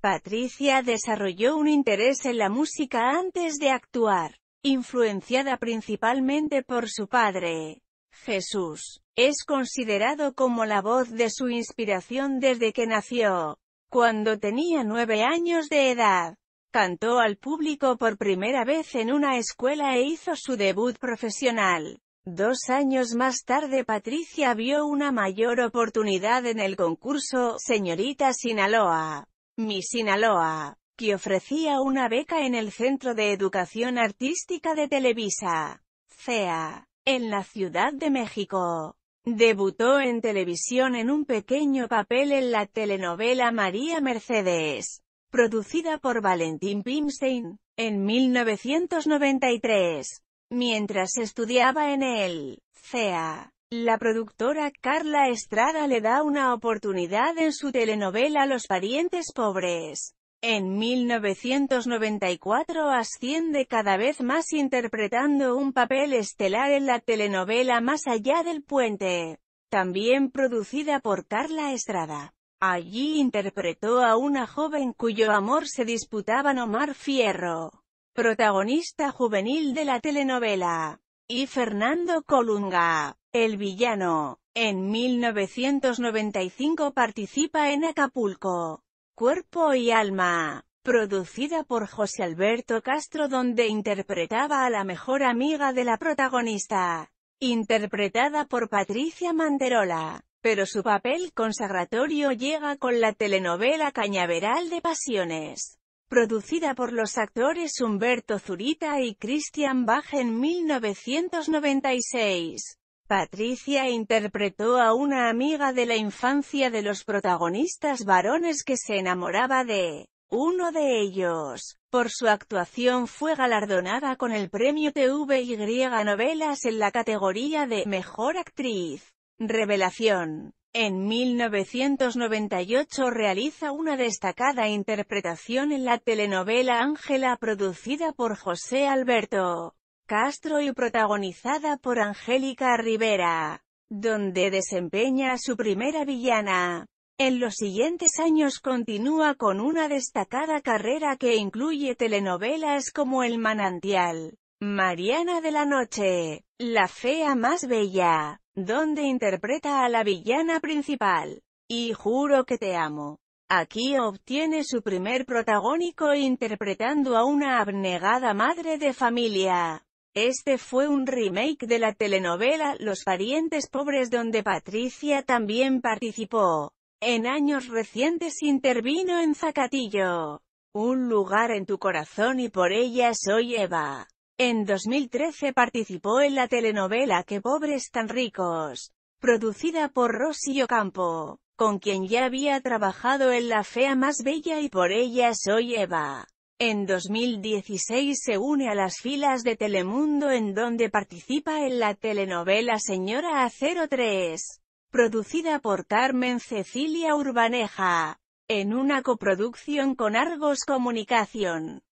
Patricia desarrolló un interés en la música antes de actuar, influenciada principalmente por su padre. Jesús es considerado como la voz de su inspiración desde que nació. Cuando tenía nueve años de edad, cantó al público por primera vez en una escuela e hizo su debut profesional. Dos años más tarde Patricia vio una mayor oportunidad en el concurso Señorita Sinaloa. Mi Sinaloa, que ofrecía una beca en el Centro de Educación Artística de Televisa, CEA, en la Ciudad de México. Debutó en televisión en un pequeño papel en la telenovela María Mercedes, producida por Valentín Pimstein, en 1993, mientras estudiaba en el CEA. La productora, Carla Estrada le da una oportunidad en su telenovela Los parientes pobres. En 1994 asciende cada vez más interpretando un papel estelar en la telenovela Más allá del puente, también producida por Carla Estrada. Allí interpretó a una joven cuyo amor se disputaba Omar Fierro, protagonista juvenil de la telenovela y Fernando Colunga, el villano. En 1995 participa en Acapulco, Cuerpo y Alma, producida por José Alberto Castro donde interpretaba a la mejor amiga de la protagonista, interpretada por Patricia Manderola. Pero su papel consagratorio llega con la telenovela Cañaveral de Pasiones, producida por los actores Humberto Zurita y Christian Bach en 1996. Patricia interpretó a una amiga de la infancia de los protagonistas varones que se enamoraba de uno de ellos. Por su actuación fue galardonada con el premio TVY Novelas en la categoría de Mejor Actriz. Revelación en 1998 realiza una destacada interpretación en la telenovela Ángela producida por José Alberto Castro y protagonizada por Angélica Rivera, donde desempeña su primera villana. En los siguientes años continúa con una destacada carrera que incluye telenovelas como El Manantial, Mariana de la Noche, La Fea Más Bella, donde interpreta a la villana principal. Y juro que te amo. Aquí obtiene su primer protagónico interpretando a una abnegada madre de familia. Este fue un remake de la telenovela Los parientes pobres donde Patricia también participó. En años recientes intervino en Zacatillo. Un lugar en tu corazón y por ella soy Eva. En 2013 participó en la telenovela Que pobres tan ricos, producida por Rosy Ocampo, con quien ya había trabajado en La fea más bella y por ella soy Eva. En 2016 se une a las filas de Telemundo en donde participa en la telenovela Señora A03, producida por Carmen Cecilia Urbaneja, en una coproducción con Argos Comunicación.